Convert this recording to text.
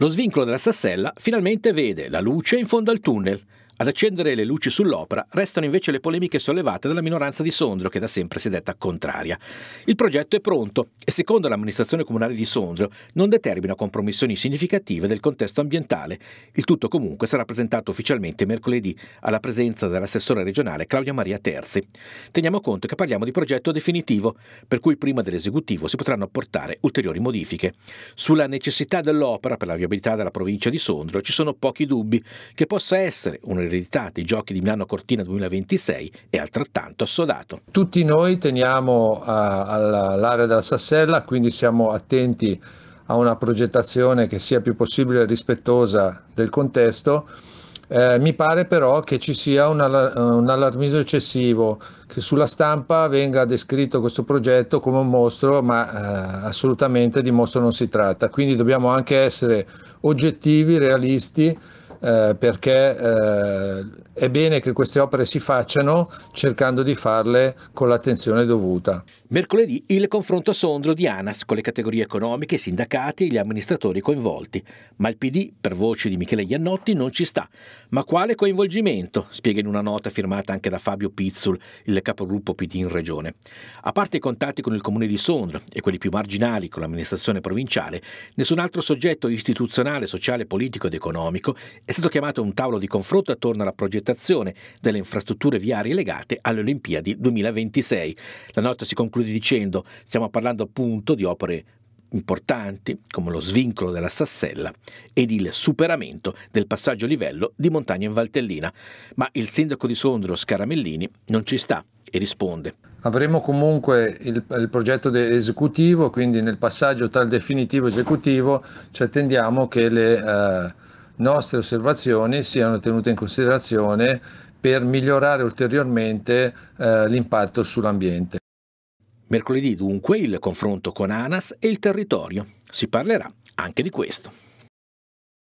Lo svincolo della Sassella finalmente vede la luce in fondo al tunnel ad accendere le luci sull'opera restano invece le polemiche sollevate dalla minoranza di Sondrio, che da sempre si è detta contraria. Il progetto è pronto e secondo l'amministrazione comunale di Sondrio non determina compromissioni significative del contesto ambientale. Il tutto comunque sarà presentato ufficialmente mercoledì alla presenza dell'assessore regionale Claudia Maria Terzi. Teniamo conto che parliamo di progetto definitivo, per cui prima dell'esecutivo si potranno apportare ulteriori modifiche. Sulla necessità dell'opera per la viabilità della provincia di Sondrio ci sono pochi dubbi che possa essere un l'eredità dei giochi di Milano Cortina 2026 è altrettanto assodato. Tutti noi teniamo eh, all'area della Sassella, quindi siamo attenti a una progettazione che sia più possibile rispettosa del contesto. Eh, mi pare però che ci sia un, un allarmismo eccessivo, che sulla stampa venga descritto questo progetto come un mostro, ma eh, assolutamente di mostro non si tratta. Quindi dobbiamo anche essere oggettivi, realisti eh, perché eh, è bene che queste opere si facciano cercando di farle con l'attenzione dovuta. Mercoledì il confronto a sondro di ANAS con le categorie economiche, i sindacati e gli amministratori coinvolti. Ma il PD, per voce di Michele Iannotti, non ci sta. Ma quale coinvolgimento? Spiega in una nota firmata anche da Fabio Pizzul, il capogruppo PD in regione. A parte i contatti con il comune di Sondra e quelli più marginali con l'amministrazione provinciale, nessun altro soggetto istituzionale, sociale, politico ed economico è stato chiamato un tavolo di confronto attorno alla progettazione delle infrastrutture viarie legate alle Olimpiadi 2026. La nota si conclude dicendo stiamo parlando appunto di opere importanti come lo svincolo della Sassella ed il superamento del passaggio a livello di Montagna in Valtellina, ma il sindaco di Sondrio Scaramellini non ci sta e risponde. Avremo comunque il, il progetto esecutivo, quindi nel passaggio tra il definitivo e esecutivo ci attendiamo che le... Eh, nostre osservazioni siano tenute in considerazione per migliorare ulteriormente eh, l'impatto sull'ambiente. Mercoledì dunque il confronto con ANAS e il territorio. Si parlerà anche di questo.